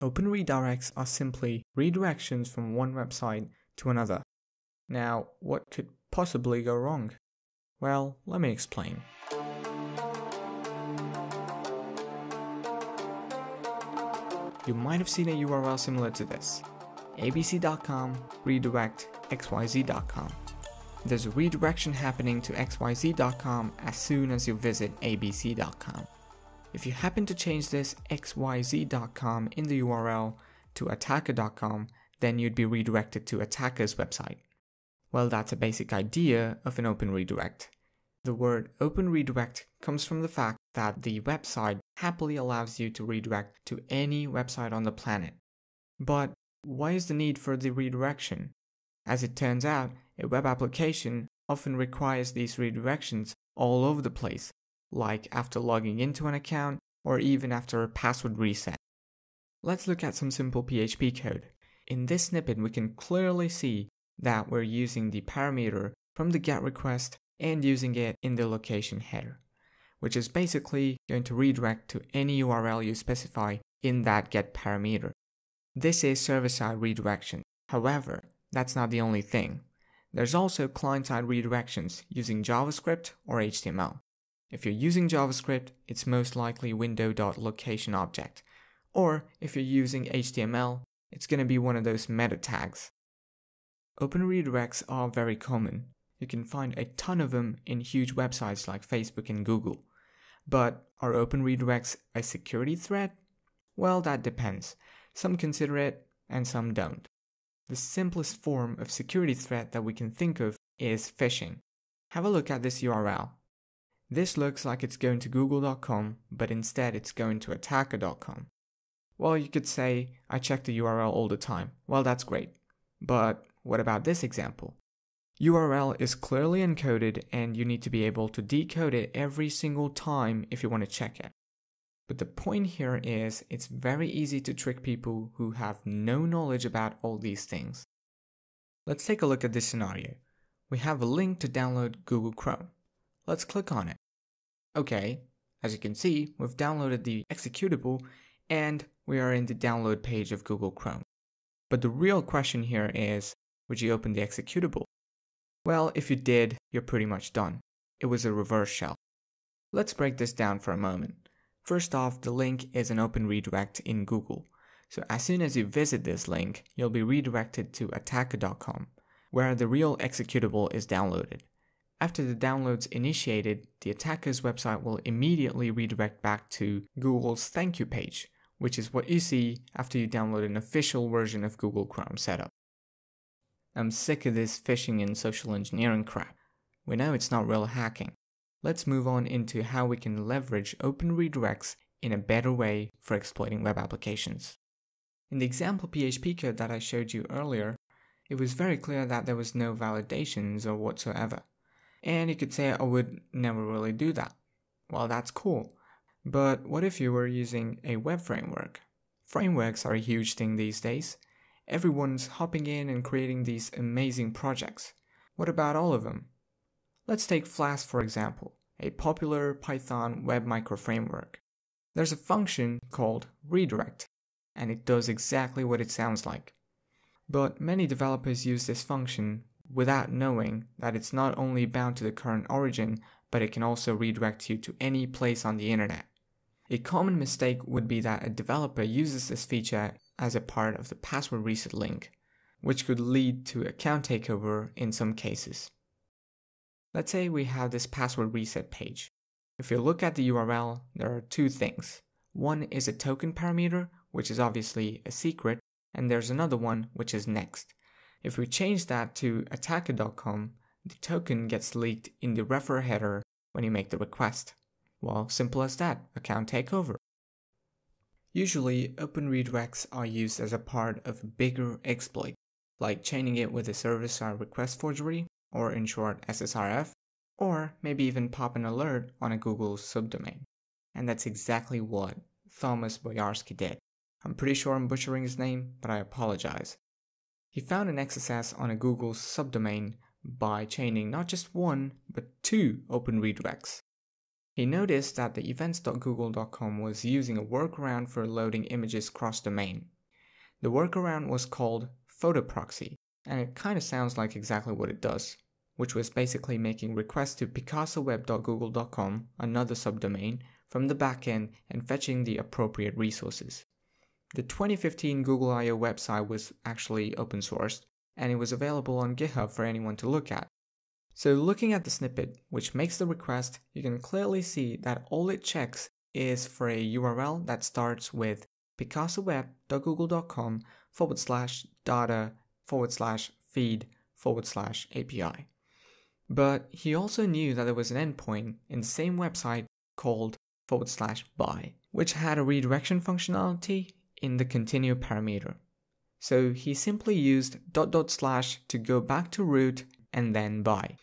Open redirects are simply redirections from one website to another. Now, what could possibly go wrong? Well, let me explain. You might have seen a URL similar to this. abc.com redirect xyz.com. There's a redirection happening to xyz.com as soon as you visit abc.com. If you happen to change this xyz.com in the URL to attacker.com, then you'd be redirected to attacker's website. Well, that's a basic idea of an open redirect. The word open redirect comes from the fact that the website happily allows you to redirect to any website on the planet. But why is the need for the redirection? As it turns out, a web application often requires these redirections all over the place like after logging into an account or even after a password reset. Let's look at some simple PHP code. In this snippet, we can clearly see that we're using the parameter from the GET request and using it in the location header, which is basically going to redirect to any URL you specify in that GET parameter. This is server-side redirection. However, that's not the only thing. There's also client-side redirections using JavaScript or HTML. If you're using JavaScript, it's most likely window.location object. Or if you're using HTML, it's going to be one of those meta tags. Open redirects are very common. You can find a ton of them in huge websites like Facebook and Google. But are open redirects a security threat? Well, that depends. Some consider it and some don't. The simplest form of security threat that we can think of is phishing. Have a look at this URL. This looks like it's going to google.com, but instead it's going to attacker.com. Well, you could say, I check the URL all the time. Well, that's great. But what about this example? URL is clearly encoded and you need to be able to decode it every single time if you want to check it. But the point here is it's very easy to trick people who have no knowledge about all these things. Let's take a look at this scenario. We have a link to download Google Chrome. Let's click on it. Okay, as you can see, we've downloaded the executable and we are in the download page of Google Chrome. But the real question here is, would you open the executable? Well, if you did, you're pretty much done. It was a reverse shell. Let's break this down for a moment. First off, the link is an open redirect in Google. So as soon as you visit this link, you'll be redirected to attacker.com, where the real executable is downloaded. After the download's initiated, the attacker's website will immediately redirect back to Google's thank you page, which is what you see after you download an official version of Google Chrome Setup. I'm sick of this phishing and social engineering crap. We know it's not real hacking. Let's move on into how we can leverage open redirects in a better way for exploiting web applications. In the example PHP code that I showed you earlier, it was very clear that there was no validations or whatsoever. And you could say, I would never really do that. Well, that's cool. But what if you were using a web framework? Frameworks are a huge thing these days. Everyone's hopping in and creating these amazing projects. What about all of them? Let's take Flask for example, a popular Python web microframework. There's a function called redirect, and it does exactly what it sounds like. But many developers use this function without knowing that it's not only bound to the current origin, but it can also redirect you to any place on the internet. A common mistake would be that a developer uses this feature as a part of the password reset link, which could lead to account takeover in some cases. Let's say we have this password reset page. If you look at the URL, there are two things. One is a token parameter, which is obviously a secret, and there's another one, which is next. If we change that to attacker.com, the token gets leaked in the refer header when you make the request. Well, simple as that, account takeover. Usually, open redirects are used as a part of a bigger exploit, like chaining it with a service side request forgery, or in short SSRF, or maybe even pop an alert on a Google subdomain. And that's exactly what Thomas Boyarsky did. I'm pretty sure I'm butchering his name, but I apologize. He found an XSS on a Google subdomain by chaining not just one, but two open redirects. He noticed that the events.google.com was using a workaround for loading images cross-domain. The workaround was called photo proxy, and it kind of sounds like exactly what it does, which was basically making requests to picasso.web.google.com, another subdomain, from the backend and fetching the appropriate resources. The 2015 Google I.O. website was actually open sourced, and it was available on GitHub for anyone to look at. So looking at the snippet, which makes the request, you can clearly see that all it checks is for a URL that starts with picassowebgooglecom forward slash data forward slash feed forward slash API. But he also knew that there was an endpoint in the same website called forward slash buy, which had a redirection functionality in the continue parameter. So he simply used dot dot slash to go back to root and then by.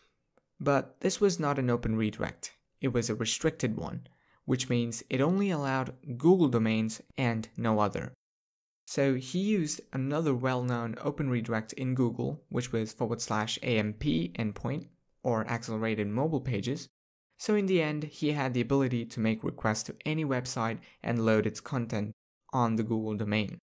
But this was not an open redirect, it was a restricted one, which means it only allowed Google domains and no other. So he used another well-known open redirect in Google, which was forward slash AMP endpoint, or accelerated mobile pages. So in the end, he had the ability to make requests to any website and load its content on the Google domain.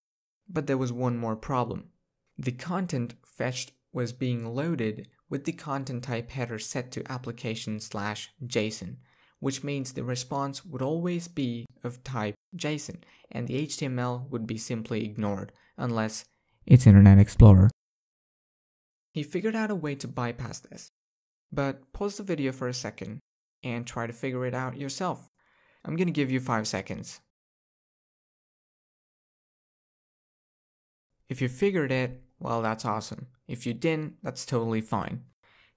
But there was one more problem. The content fetched was being loaded with the content type header set to application slash JSON, which means the response would always be of type JSON and the HTML would be simply ignored unless it's Internet Explorer. He figured out a way to bypass this, but pause the video for a second and try to figure it out yourself. I'm gonna give you 5 seconds. If you figured it, well, that's awesome. If you didn't, that's totally fine.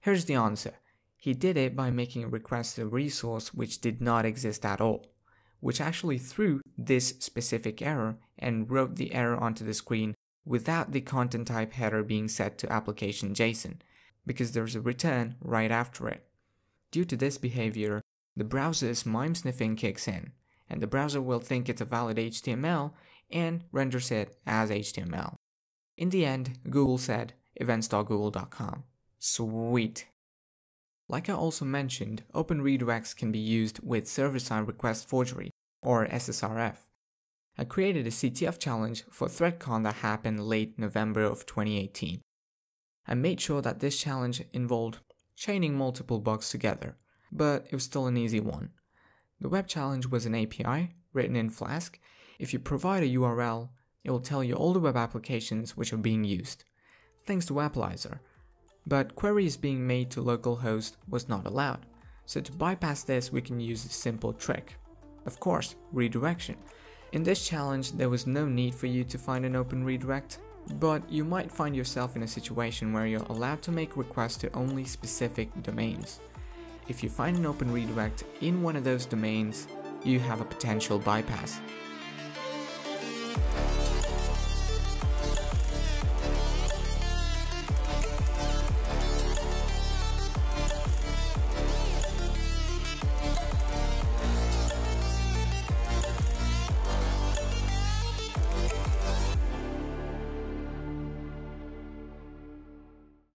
Here's the answer. He did it by making a request to a resource which did not exist at all, which actually threw this specific error and wrote the error onto the screen without the content type header being set to application JSON, because there's a return right after it. Due to this behavior, the browser's mime sniffing kicks in, and the browser will think it's a valid HTML and renders it as HTML. In the end, Google said events.google.com. Sweet. Like I also mentioned, open redirects can be used with server-side request forgery, or SSRF. I created a CTF challenge for ThreatCon that happened late November of 2018. I made sure that this challenge involved chaining multiple bugs together, but it was still an easy one. The web challenge was an API written in Flask. If you provide a URL, it will tell you all the web applications which are being used, thanks to Appalizer. But queries being made to localhost was not allowed, so to bypass this we can use a simple trick. Of course, redirection. In this challenge there was no need for you to find an open redirect, but you might find yourself in a situation where you're allowed to make requests to only specific domains. If you find an open redirect in one of those domains, you have a potential bypass.